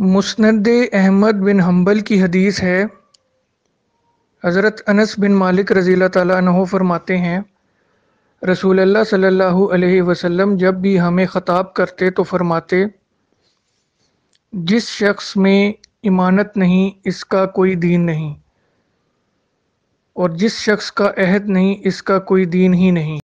मुस्ंद अहमद बिन humble की हदीस है हज़रत अनस बिन मालिक रज़ी तह फरमाते हैं रसूल सल्ला वसम जब भी हमें ख़ताब करते तो फरमाते जिस शख्स में इमानत नहीं इसका कोई दीन नहीं और जिस शख्स का अहद नहीं इसका कोई दीन ही नहीं